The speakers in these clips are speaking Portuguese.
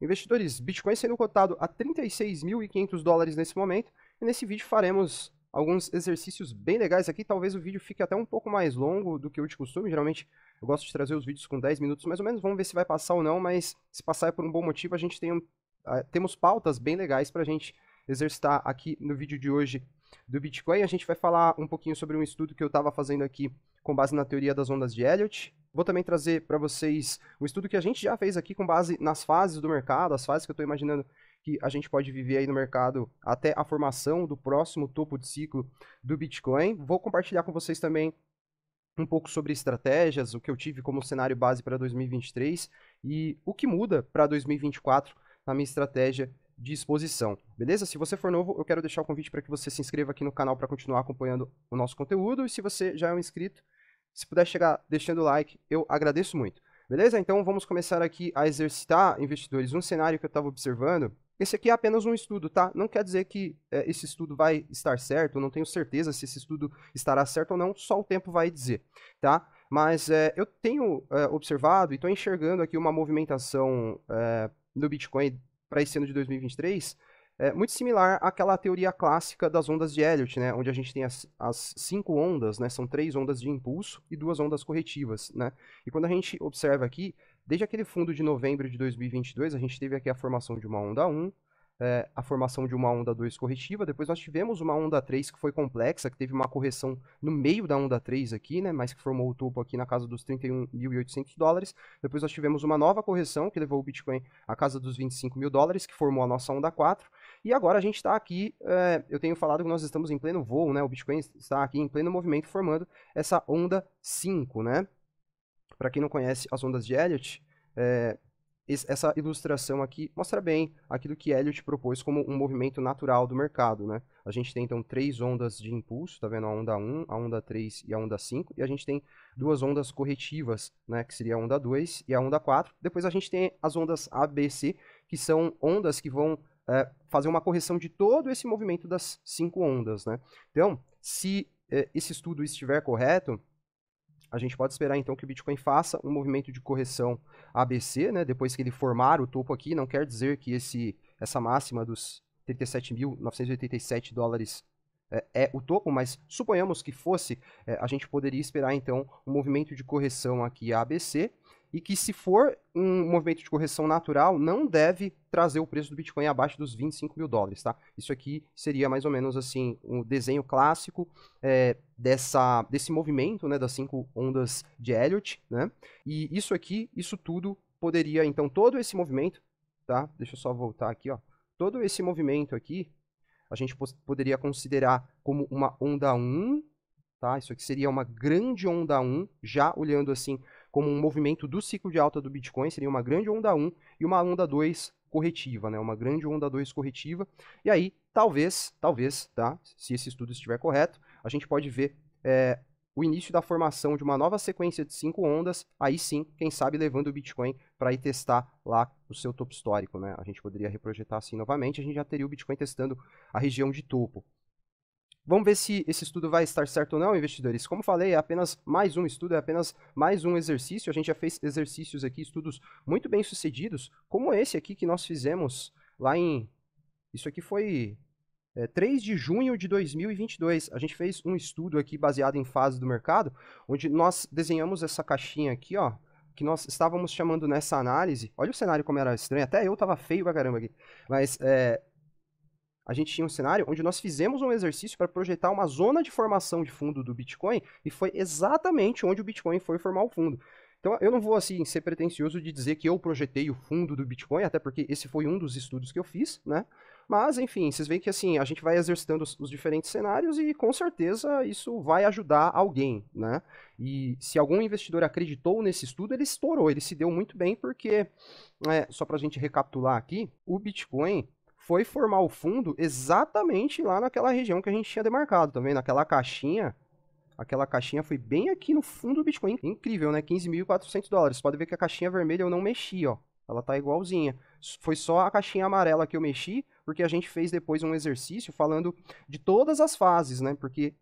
Investidores, Bitcoin sendo cotado a 36.500 dólares nesse momento, e nesse vídeo faremos alguns exercícios bem legais aqui, talvez o vídeo fique até um pouco mais longo do que o de costume, geralmente eu gosto de trazer os vídeos com 10 minutos mais ou menos, vamos ver se vai passar ou não, mas se passar é por um bom motivo, a gente tem um, uh, temos pautas bem legais para a gente exercitar aqui no vídeo de hoje do Bitcoin, a gente vai falar um pouquinho sobre um estudo que eu estava fazendo aqui com base na teoria das ondas de Elliott, Vou também trazer para vocês um estudo que a gente já fez aqui com base nas fases do mercado, as fases que eu estou imaginando que a gente pode viver aí no mercado até a formação do próximo topo de ciclo do Bitcoin. Vou compartilhar com vocês também um pouco sobre estratégias, o que eu tive como cenário base para 2023 e o que muda para 2024 na minha estratégia de exposição. Beleza? Se você for novo, eu quero deixar o convite para que você se inscreva aqui no canal para continuar acompanhando o nosso conteúdo e se você já é um inscrito, se puder chegar deixando o like, eu agradeço muito. Beleza? Então vamos começar aqui a exercitar, investidores, um cenário que eu estava observando. Esse aqui é apenas um estudo, tá? Não quer dizer que é, esse estudo vai estar certo, eu não tenho certeza se esse estudo estará certo ou não, só o tempo vai dizer, tá? Mas é, eu tenho é, observado e estou enxergando aqui uma movimentação no Bitcoin para esse ano de 2023 é muito similar àquela teoria clássica das ondas de Elliot, né, onde a gente tem as, as cinco ondas, né, são três ondas de impulso e duas ondas corretivas, né, e quando a gente observa aqui, desde aquele fundo de novembro de 2022, a gente teve aqui a formação de uma onda 1, é, a formação de uma onda 2 corretiva, depois nós tivemos uma onda 3 que foi complexa, que teve uma correção no meio da onda 3 aqui, né, mas que formou o topo aqui na casa dos 31.800 dólares, depois nós tivemos uma nova correção que levou o Bitcoin à casa dos 25 mil dólares, que formou a nossa onda 4, e agora a gente está aqui, é, eu tenho falado que nós estamos em pleno voo, né? O Bitcoin está aqui em pleno movimento, formando essa onda 5, né? Para quem não conhece as ondas de Elliot é, eh, essa ilustração aqui mostra bem aquilo que Elliot propôs como um movimento natural do mercado, né? A gente tem então três ondas de impulso, tá vendo? A onda 1, a onda 3 e a onda 5, e a gente tem duas ondas corretivas, né, que seria a onda 2 e a onda 4. Depois a gente tem as ondas ABC, que são ondas que vão é, fazer uma correção de todo esse movimento das cinco ondas, né? Então, se é, esse estudo estiver correto, a gente pode esperar então que o Bitcoin faça um movimento de correção ABC, né? Depois que ele formar o topo aqui, não quer dizer que esse essa máxima dos 37.987 dólares é, é, o topo, mas suponhamos que fosse, é, a gente poderia esperar então um movimento de correção aqui ABC e que se for um movimento de correção natural, não deve trazer o preço do Bitcoin abaixo dos 25 mil dólares, tá? Isso aqui seria mais ou menos assim um desenho clássico é, dessa, desse movimento, né, das cinco ondas de Elliot, né? E isso aqui, isso tudo poderia, então, todo esse movimento, tá? Deixa eu só voltar aqui, ó. Todo esse movimento aqui, a gente poderia considerar como uma onda 1, tá? Isso aqui seria uma grande onda 1, já olhando assim como um movimento do ciclo de alta do Bitcoin, seria uma grande onda 1 e uma onda 2 corretiva, né? Uma grande onda 2 corretiva. E aí, talvez, talvez, tá? Se esse estudo estiver correto, a gente pode ver é, o início da formação de uma nova sequência de cinco ondas, aí sim, quem sabe levando o Bitcoin para ir testar lá o seu topo histórico, né? A gente poderia reprojetar assim novamente, a gente já teria o Bitcoin testando a região de topo. Vamos ver se esse estudo vai estar certo ou não, investidores. Como falei, é apenas mais um estudo, é apenas mais um exercício. A gente já fez exercícios aqui, estudos muito bem sucedidos, como esse aqui que nós fizemos lá em. Isso aqui foi é, 3 de junho de 2022. A gente fez um estudo aqui baseado em fase do mercado, onde nós desenhamos essa caixinha aqui, ó, que nós estávamos chamando nessa análise. Olha o cenário como era estranho, até eu tava feio pra caramba aqui. Mas é, a gente tinha um cenário onde nós fizemos um exercício para projetar uma zona de formação de fundo do Bitcoin e foi exatamente onde o Bitcoin foi formar o fundo. Então, eu não vou assim ser pretensioso de dizer que eu projetei o fundo do Bitcoin, até porque esse foi um dos estudos que eu fiz, né? Mas, enfim, vocês veem que assim, a gente vai exercitando os, os diferentes cenários e com certeza isso vai ajudar alguém, né? E se algum investidor acreditou nesse estudo, ele estourou, ele se deu muito bem, porque, né, só para a gente recapitular aqui, o Bitcoin foi formar o fundo exatamente lá naquela região que a gente tinha demarcado, também tá naquela caixinha. Aquela caixinha foi bem aqui no fundo do Bitcoin. Incrível, né? 15.400 dólares. Pode ver que a caixinha vermelha eu não mexi, ó. Ela tá igualzinha. Foi só a caixinha amarela que eu mexi, porque a gente fez depois um exercício falando de todas as fases, né? Porque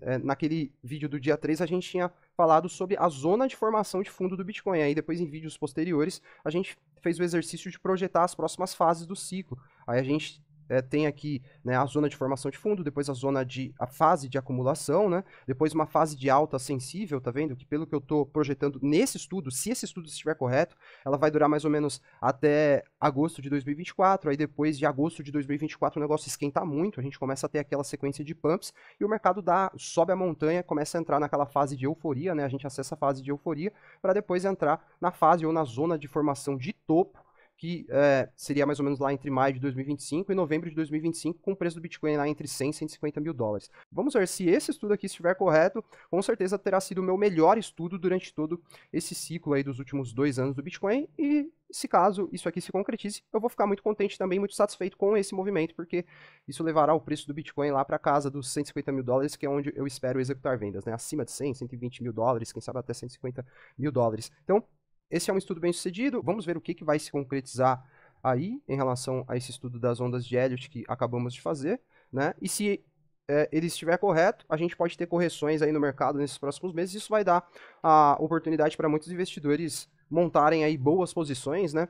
é, naquele vídeo do dia 3 a gente tinha falado sobre a zona de formação de fundo do Bitcoin. Aí depois em vídeos posteriores a gente fez o exercício de projetar as próximas fases do ciclo. Aí a gente é, tem aqui né, a zona de formação de fundo, depois a zona de a fase de acumulação, né, depois uma fase de alta sensível, tá vendo? Que pelo que eu estou projetando nesse estudo, se esse estudo estiver correto, ela vai durar mais ou menos até agosto de 2024, aí depois de agosto de 2024 o negócio esquenta muito, a gente começa a ter aquela sequência de pumps e o mercado dá, sobe a montanha, começa a entrar naquela fase de euforia, né? A gente acessa a fase de euforia para depois entrar na fase ou na zona de formação de topo que é, seria mais ou menos lá entre maio de 2025 e novembro de 2025, com o preço do Bitcoin lá entre 100 e 150 mil dólares. Vamos ver se esse estudo aqui estiver correto, com certeza terá sido o meu melhor estudo durante todo esse ciclo aí dos últimos dois anos do Bitcoin e se caso isso aqui se concretize, eu vou ficar muito contente também, muito satisfeito com esse movimento, porque isso levará o preço do Bitcoin lá para casa dos 150 mil dólares, que é onde eu espero executar vendas, né? Acima de 100, 120 mil dólares, quem sabe até 150 mil dólares. Então, esse é um estudo bem sucedido, vamos ver o que, que vai se concretizar aí em relação a esse estudo das ondas de Elliot que acabamos de fazer, né? E se é, ele estiver correto, a gente pode ter correções aí no mercado nesses próximos meses, isso vai dar a oportunidade para muitos investidores montarem aí boas posições, né?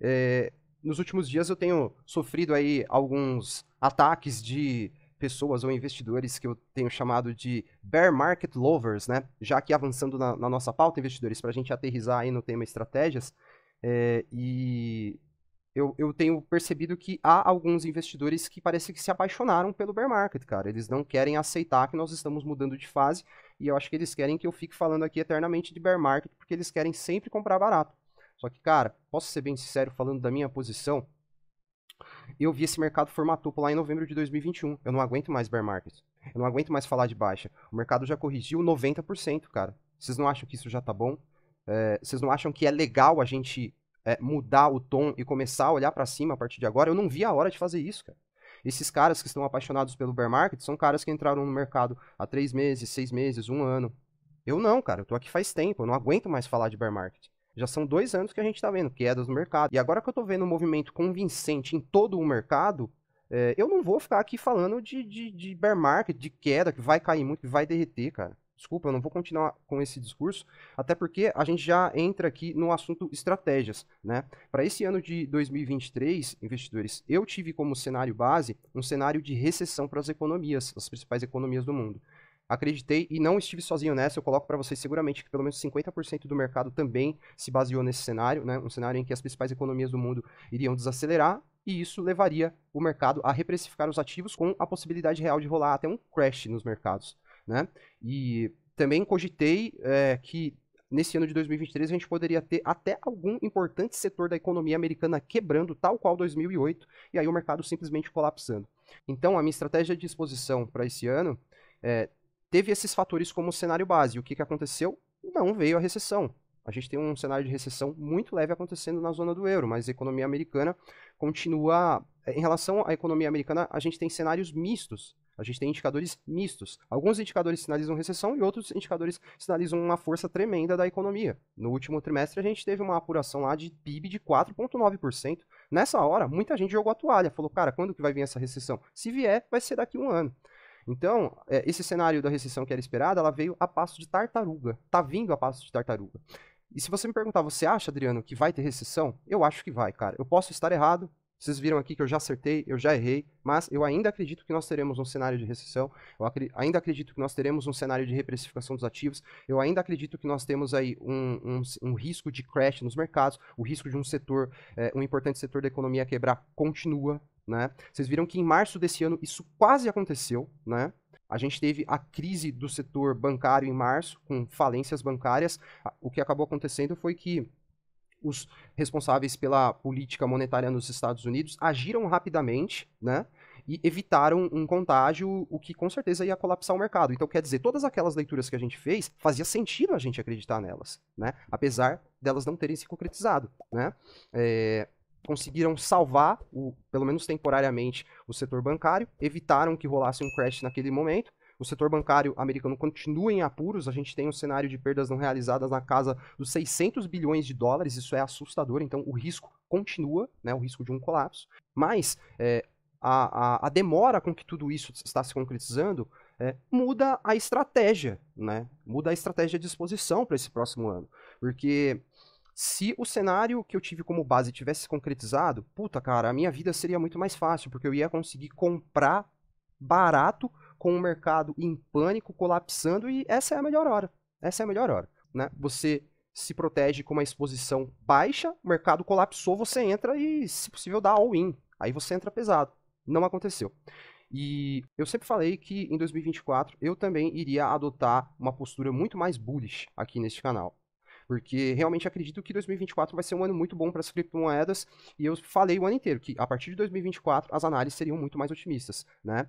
É, nos últimos dias eu tenho sofrido aí alguns ataques de pessoas ou investidores que eu tenho chamado de bear market lovers, né? Já que avançando na, na nossa pauta, investidores, para a gente aterrizar aí no tema estratégias, é, e eu, eu tenho percebido que há alguns investidores que parece que se apaixonaram pelo bear market, cara. Eles não querem aceitar que nós estamos mudando de fase e eu acho que eles querem que eu fique falando aqui eternamente de bear market porque eles querem sempre comprar barato. Só que, cara, posso ser bem sincero falando da minha posição, eu vi esse mercado formar topo lá em novembro de 2021. Eu não aguento mais bear market. Eu não aguento mais falar de baixa. O mercado já corrigiu 90%, cara. Vocês não acham que isso já tá bom? É, vocês não acham que é legal a gente é, mudar o tom e começar a olhar para cima a partir de agora? Eu não vi a hora de fazer isso, cara. Esses caras que estão apaixonados pelo bear market são caras que entraram no mercado há três meses, seis meses, um ano. Eu não, cara. Eu tô aqui faz tempo. Eu não aguento mais falar de bear market. Já são dois anos que a gente está vendo quedas é no mercado. E agora que eu estou vendo um movimento convincente em todo o mercado, é, eu não vou ficar aqui falando de, de, de bear market, de queda, que vai cair muito, que vai derreter, cara. Desculpa, eu não vou continuar com esse discurso, até porque a gente já entra aqui no assunto estratégias, né? Para esse ano de 2023, investidores, eu tive como cenário base um cenário de recessão para as economias, as principais economias do mundo. Acreditei e não estive sozinho nessa. Eu coloco para vocês seguramente que pelo menos 50% do mercado também se baseou nesse cenário, né? Um cenário em que as principais economias do mundo iriam desacelerar e isso levaria o mercado a reprecificar os ativos com a possibilidade real de rolar até um crash nos mercados, né? E também cogitei é, que nesse ano de 2023 a gente poderia ter até algum importante setor da economia americana quebrando, tal qual 2008, e aí o mercado simplesmente colapsando. Então, a minha estratégia de exposição para esse ano é, teve esses fatores como cenário base. E o que, que aconteceu? Não veio a recessão. A gente tem um cenário de recessão muito leve acontecendo na zona do euro, mas a economia americana continua. Eh, em relação à economia americana, a gente tem cenários mistos. A gente tem indicadores mistos. Alguns indicadores sinalizam recessão e outros indicadores sinalizam uma força tremenda da economia. No último trimestre, a gente teve uma apuração lá de PIB de 4,9%. Nessa hora, muita gente jogou a toalha, falou: cara, quando que vai vir essa recessão? Se vier, vai ser daqui a um ano. Então, é, esse cenário da recessão que era esperada, ela veio a passo de tartaruga. Tá vindo a passo de tartaruga. E se você me perguntar, você acha, Adriano, que vai ter recessão? Eu acho que vai, cara. Eu posso estar errado. Vocês viram aqui que eu já acertei, eu já errei, mas eu ainda acredito que nós teremos um cenário de recessão, eu acri... ainda acredito que nós teremos um cenário de reprecificação dos ativos, eu ainda acredito que nós temos aí um, um, um risco de crash nos mercados, o risco de um setor, é, um importante setor da economia quebrar continua, né? Vocês viram que em março desse ano isso quase aconteceu, né? A gente teve a crise do setor bancário em março, com falências bancárias. O que acabou acontecendo foi que os responsáveis pela política monetária nos Estados Unidos agiram rapidamente, né? E evitaram um contágio, o que com certeza ia colapsar o mercado. Então, quer dizer, todas aquelas leituras que a gente fez, fazia sentido a gente acreditar nelas, né? Apesar delas não terem se concretizado, né? É, conseguiram salvar, o, pelo menos temporariamente, o setor bancário, evitaram que rolasse um crash naquele momento. O setor bancário americano continua em apuros, a gente tem um cenário de perdas não realizadas na casa dos 600 bilhões de dólares, isso é assustador, então o risco continua, né, o risco de um colapso. Mas é, a, a, a demora com que tudo isso está se concretizando é, muda a estratégia, né? Muda a estratégia de exposição para esse próximo ano. Porque se o cenário que eu tive como base tivesse concretizado, puta cara, a minha vida seria muito mais fácil, porque eu ia conseguir comprar barato com o mercado em pânico, colapsando, e essa é a melhor hora. Essa é a melhor hora, né? Você se protege com uma exposição baixa, o mercado colapsou, você entra e, se possível, dá all-in. Aí você entra pesado. Não aconteceu. E eu sempre falei que em 2024 eu também iria adotar uma postura muito mais bullish aqui neste canal porque realmente acredito que 2024 vai ser um ano muito bom para as criptomoedas, e eu falei o ano inteiro que a partir de 2024 as análises seriam muito mais otimistas, né?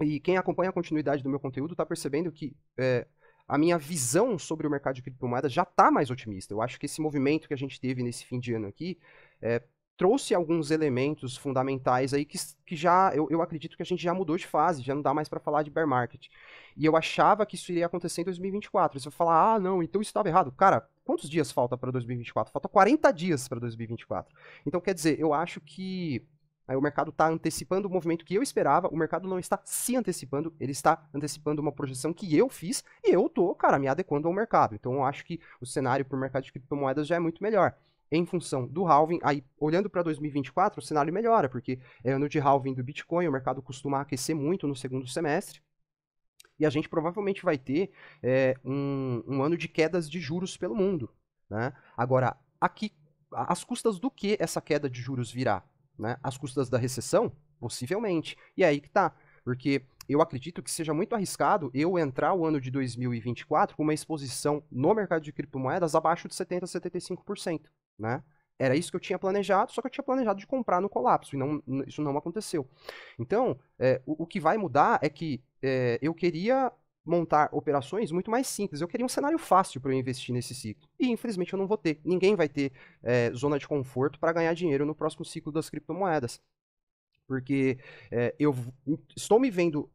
E quem acompanha a continuidade do meu conteúdo está percebendo que é, a minha visão sobre o mercado de criptomoedas já está mais otimista. Eu acho que esse movimento que a gente teve nesse fim de ano aqui é, trouxe alguns elementos fundamentais aí que, que já, eu, eu acredito que a gente já mudou de fase, já não dá mais para falar de bear market. E eu achava que isso iria acontecer em 2024. Você vai falar, ah, não, então estava errado. Cara, quantos dias falta para 2024? Falta 40 dias para 2024. Então, quer dizer, eu acho que Aí o mercado está antecipando o movimento que eu esperava, o mercado não está se antecipando, ele está antecipando uma projeção que eu fiz e eu tô, cara, me adequando ao mercado. Então eu acho que o cenário para o mercado de criptomoedas já é muito melhor em função do halving, aí olhando para 2024, o cenário melhora, porque é ano de halving do Bitcoin, o mercado costuma aquecer muito no segundo semestre. E a gente provavelmente vai ter é, um, um, ano de quedas de juros pelo mundo. Né? Agora, aqui, às custas do que essa queda de juros virá? Né? Às custas da recessão? Possivelmente. E é aí que tá. Porque eu acredito que seja muito arriscado eu entrar o ano de 2024 com uma exposição no mercado de criptomoedas abaixo de 70% a 75% né? Era isso que eu tinha planejado, só que eu tinha planejado de comprar no colapso, e não, isso não aconteceu. Então, é, o, o, que vai mudar é que é, eu queria montar operações muito mais simples. Eu queria um cenário fácil para eu investir nesse ciclo. E infelizmente eu não vou ter. Ninguém vai ter é, zona de conforto para ganhar dinheiro no próximo ciclo das criptomoedas. Porque eu estou me vendo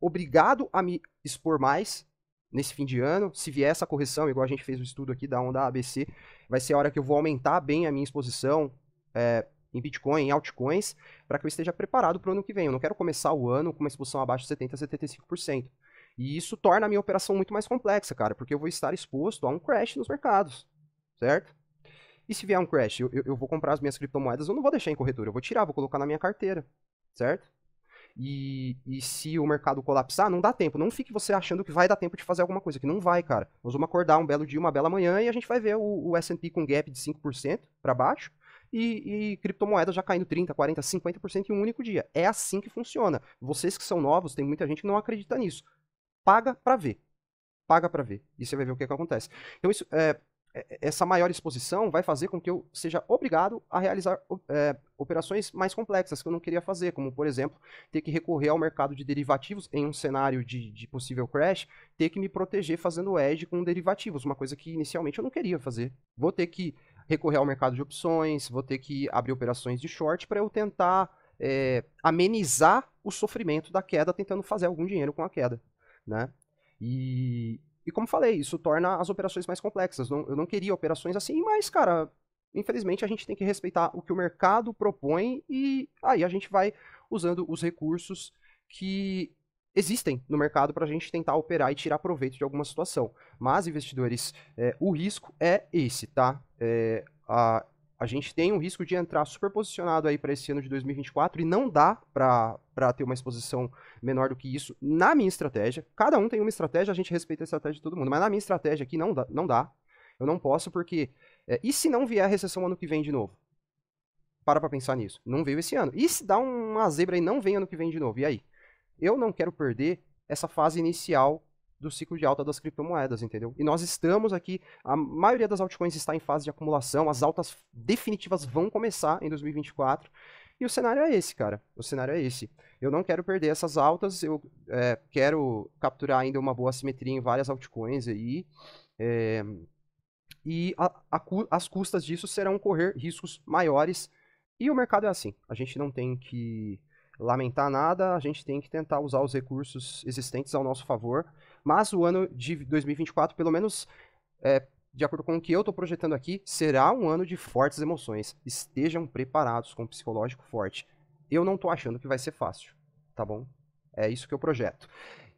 obrigado a me expor mais nesse fim de ano. Se vier essa correção, igual a gente fez o estudo aqui da onda ABC, vai ser a hora que eu vou aumentar bem a minha exposição é, em Bitcoin, em altcoins, para que eu esteja preparado para o ano que vem. Eu não quero começar o ano com uma exposição abaixo de 70% a 75%. E isso torna a minha operação muito mais complexa, cara, porque eu vou estar exposto a um crash nos mercados, certo? E se vier um crash, eu, eu vou comprar as minhas criptomoedas, eu não vou deixar em corretora, eu vou tirar, vou colocar na minha carteira, certo? E, e, se o mercado colapsar, não dá tempo. Não fique você achando que vai dar tempo de fazer alguma coisa, que não vai, cara. Nós vamos acordar um belo dia, uma bela manhã, e a gente vai ver o, o S&P com gap de 5% para baixo, e, e, criptomoedas já caindo 30%, 40%, 50% em um único dia. É assim que funciona. Vocês que são novos, tem muita gente que não acredita nisso. Paga para ver. Paga para ver. E você vai ver o que, que acontece. Então, isso, é, é, essa maior exposição vai fazer com que eu seja obrigado a realizar é, operações mais complexas que eu não queria fazer, como, por exemplo, ter que recorrer ao mercado de derivativos em um cenário de, de possível crash, ter que me proteger fazendo hedge com derivativos, uma coisa que inicialmente eu não queria fazer. Vou ter que recorrer ao mercado de opções, vou ter que abrir operações de short para eu tentar é, amenizar o sofrimento da queda, tentando fazer algum dinheiro com a queda, né? E, e como falei, isso torna as operações mais complexas. eu não queria operações assim, mas, cara, infelizmente a gente tem que respeitar o que o mercado propõe e aí a gente vai usando os recursos que existem no mercado para a gente tentar operar e tirar proveito de alguma situação. Mas, investidores, é, o risco é esse, tá? É, a a gente tem um risco de entrar super posicionado aí para esse ano de 2024 e não dá para ter uma exposição menor do que isso na minha estratégia. Cada um tem uma estratégia, a gente respeita a estratégia de todo mundo, mas na minha estratégia aqui não dá. Não dá. Eu não posso porque. É, e se não vier a recessão ano que vem de novo? Para para pensar nisso. Não veio esse ano. E se dá uma zebra e não vem ano que vem de novo? E aí? Eu não quero perder essa fase inicial do ciclo de alta das criptomoedas, entendeu? E nós estamos aqui, a maioria das altcoins está em fase de acumulação, as altas definitivas vão começar em 2024. E o cenário é esse, cara. O cenário é esse. Eu não quero perder essas altas, eu é, quero capturar ainda uma boa simetria em várias altcoins aí. É, e a, a, as custas disso serão correr riscos maiores. E o mercado é assim. A gente não tem que lamentar nada, a gente tem que tentar usar os recursos existentes ao nosso favor. Mas o ano de 2024, pelo menos é, de acordo com o que eu estou projetando aqui, será um ano de fortes emoções. Estejam preparados com o um psicológico forte. Eu não estou achando que vai ser fácil, tá bom? É isso que eu projeto.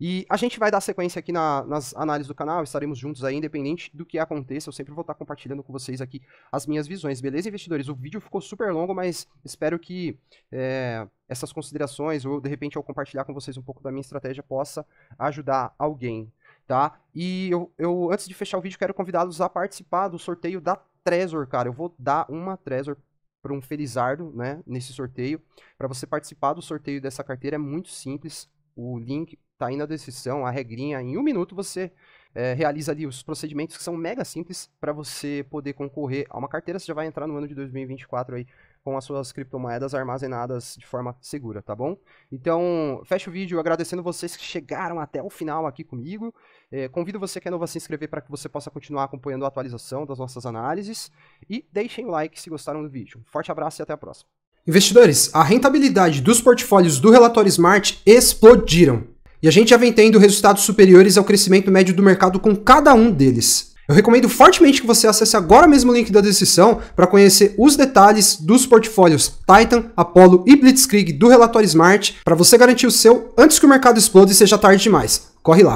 E a gente vai dar sequência aqui na, nas análises do canal, estaremos juntos aí, independente do que aconteça, eu sempre vou estar compartilhando com vocês aqui as minhas visões, beleza, investidores? O vídeo ficou super longo, mas espero que é, essas considerações, ou de repente eu compartilhar com vocês um pouco da minha estratégia, possa ajudar alguém, tá? E eu, eu antes de fechar o vídeo, quero convidá-los a participar do sorteio da Trezor, cara. Eu vou dar uma Trezor para um Felizardo, né, nesse sorteio. Para você participar do sorteio dessa carteira é muito simples. O link tá aí a decisão, a regrinha, em um minuto você é, realiza ali os procedimentos que são mega simples para você poder concorrer a uma carteira. Você já vai entrar no ano de 2024 aí com as suas criptomoedas armazenadas de forma segura, tá bom? Então, fecha o vídeo agradecendo vocês que chegaram até o final aqui comigo. É, convido você que é novo a se inscrever para que você possa continuar acompanhando a atualização das nossas análises. E deixem o like se gostaram do vídeo. Um forte abraço e até a próxima. Investidores, a rentabilidade dos portfólios do relatório Smart explodiram. E a gente já vem tendo resultados superiores ao crescimento médio do mercado com cada um deles. Eu recomendo fortemente que você acesse agora mesmo o link da descrição para conhecer os detalhes dos portfólios Titan, Apollo e Blitzkrieg do relatório Smart para você garantir o seu antes que o mercado exploda e seja tarde demais. Corre lá!